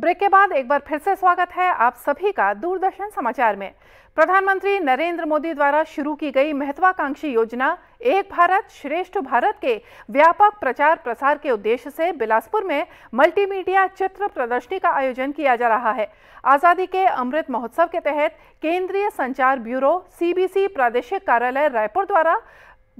break के बाद एक बार फिर से स्वागत है आप सभी का दूरदर्शन समाचार में प्रधानमंत्री नरेंद्र मोदी द्वारा शुरू की गई महत्वाकांक्षी योजना एक भारत श्रेष्ठ भारत के व्यापक प्रचार प्रसार के उद्देश्य से बिलासपुर में मल्टीमीडिया चित्र प्रदर्शनी का आयोजन किया जा रहा है आज़ादी के अमृत महोत्सव के तहत केंद्रीय संचार ब्यूरो सीबीसी प्रादेशिक कार्यालय रायपुर द्वारा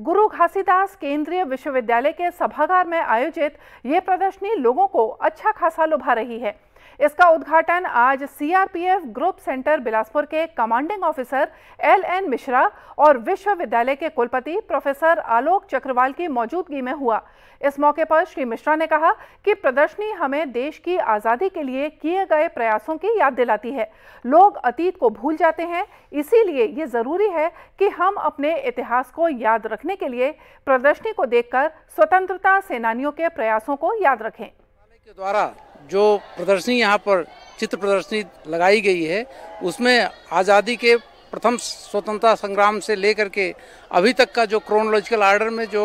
गुरु घासीदास केंद्रीय विश्वविद्यालय के सभागार में आयोजित ये प्रदर्शनी लोगों को अच्छा खासा लुभा रही है इसका उद्घाटन आज सीआरपीएफ ग्रुप सेंटर बिलासपुर के commanding officer L N Mishra और विश्वविद्यालय के कुलपति प्रोफेसर आलोक चक्रवाल की मौजूदगी में हुआ इस मौके पर श्री मिश्रा ने कहा कि प्रदर्शनी हमें देश की आज़ादी के लिए किए गए प्रयासों की याद दिलाती है लोग अतीत को भूल जाते हैं इसीलिए ये ज़रूरी है कि हम अपने इतिहास को याद रखने के लिए प्रदर्शनी को देखकर स्वतंत्रता सेनानियों के प्रयासों को याद रखें के द्वारा जो प्रदर्शनी यहाँ पर चित्र प्रदर्शनी लगाई गई है उसमें आज़ादी के प्रथम स्वतंत्रता संग्राम से लेकर के अभी तक का जो क्रोनोलॉजिकल आर्डर में जो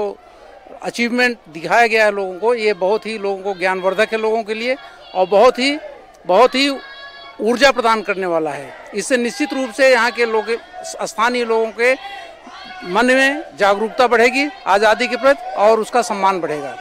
अचीवमेंट दिखाया गया है लोगों को ये बहुत ही लोगों को ज्ञानवर्धक है लोगों के लिए और बहुत ही बहुत ही ऊर्जा प्रदान करने वाला है इससे निश्चित रूप से यहाँ के लोग स्थानीय लोगों के मन में जागरूकता बढ़ेगी आज़ादी के प्रति और उसका सम्मान बढ़ेगा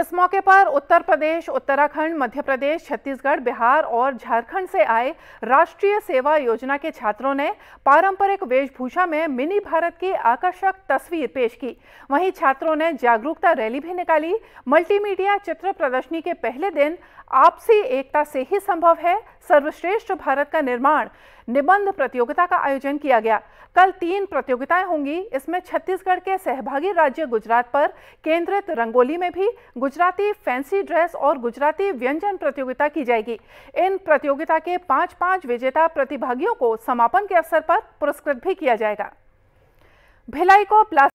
इस मौके पर उत्तर प्रदेश उत्तराखंड मध्य प्रदेश छत्तीसगढ़ बिहार और झारखंड से आए राष्ट्रीय सेवा योजना के छात्रों ने पारंपरिक वेशभूषा में मिनी भारत की आकर्षक तस्वीर पेश की वहीं छात्रों ने जागरूकता रैली भी निकाली मल्टीमीडिया चित्र प्रदर्शनी के पहले दिन आपसी एकता से ही संभव है सर्वश्रेष्ठ भारत का निर्माण निबंध प्रतियोगिता का आयोजन किया गया कल तीन प्रतियोगिताएं होंगी इसमें छत्तीसगढ़ के सहभागी राज्य गुजरात पर केंद्रित रंगोली में भी गुजराती फैंसी ड्रेस और गुजराती व्यंजन प्रतियोगिता की जाएगी इन प्रतियोगिता के पांच पांच विजेता प्रतिभागियों को समापन के अवसर पर पुरस्कृत भी किया जाएगा भिलाई को प्लास्टिक